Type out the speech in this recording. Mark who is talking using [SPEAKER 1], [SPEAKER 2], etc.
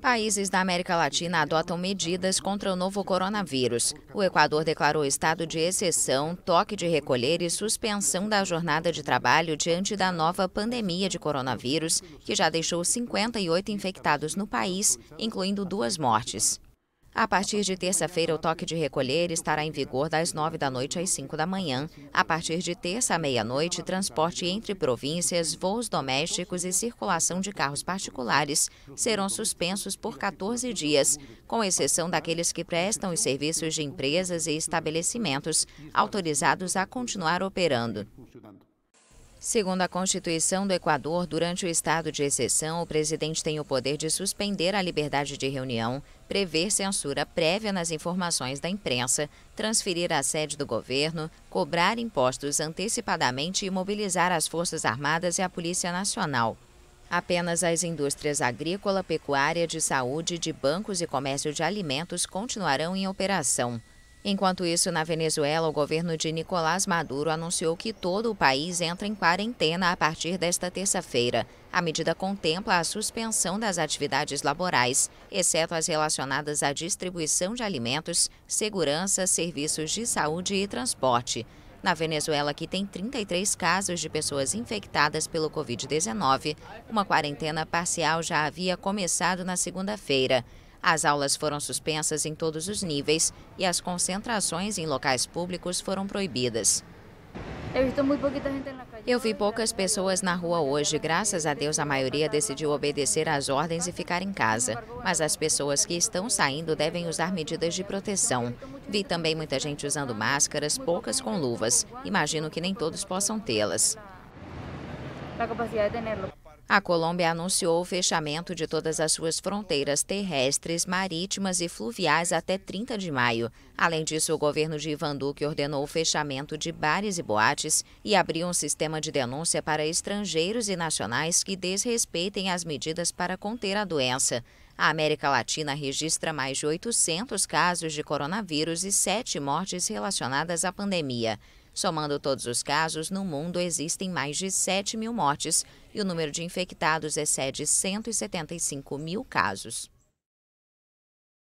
[SPEAKER 1] Países da América Latina adotam medidas contra o novo coronavírus. O Equador declarou estado de exceção, toque de recolher e suspensão da jornada de trabalho diante da nova pandemia de coronavírus, que já deixou 58 infectados no país, incluindo duas mortes. A partir de terça-feira, o toque de recolher estará em vigor das 9 da noite às 5 da manhã. A partir de terça à meia-noite, transporte entre províncias, voos domésticos e circulação de carros particulares serão suspensos por 14 dias, com exceção daqueles que prestam os serviços de empresas e estabelecimentos autorizados a continuar operando. Segundo a Constituição do Equador, durante o estado de exceção, o presidente tem o poder de suspender a liberdade de reunião, prever censura prévia nas informações da imprensa, transferir a sede do governo, cobrar impostos antecipadamente e mobilizar as Forças Armadas e a Polícia Nacional. Apenas as indústrias agrícola, pecuária, de saúde, de bancos e comércio de alimentos continuarão em operação. Enquanto isso, na Venezuela, o governo de Nicolás Maduro anunciou que todo o país entra em quarentena a partir desta terça-feira. A medida contempla a suspensão das atividades laborais, exceto as relacionadas à distribuição de alimentos, segurança, serviços de saúde e transporte. Na Venezuela, que tem 33 casos de pessoas infectadas pelo Covid-19, uma quarentena parcial já havia começado na segunda-feira. As aulas foram suspensas em todos os níveis e as concentrações em locais públicos foram proibidas. Eu vi poucas pessoas na rua hoje. Graças a Deus, a maioria decidiu obedecer às ordens e ficar em casa. Mas as pessoas que estão saindo devem usar medidas de proteção. Vi também muita gente usando máscaras, poucas com luvas. Imagino que nem todos possam tê-las. A Colômbia anunciou o fechamento de todas as suas fronteiras terrestres, marítimas e fluviais até 30 de maio. Além disso, o governo de Ivan Duque ordenou o fechamento de bares e boates e abriu um sistema de denúncia para estrangeiros e nacionais que desrespeitem as medidas para conter a doença. A América Latina registra mais de 800 casos de coronavírus e sete mortes relacionadas à pandemia. Somando todos os casos, no mundo existem mais de 7 mil mortes e o número de infectados excede 175 mil casos.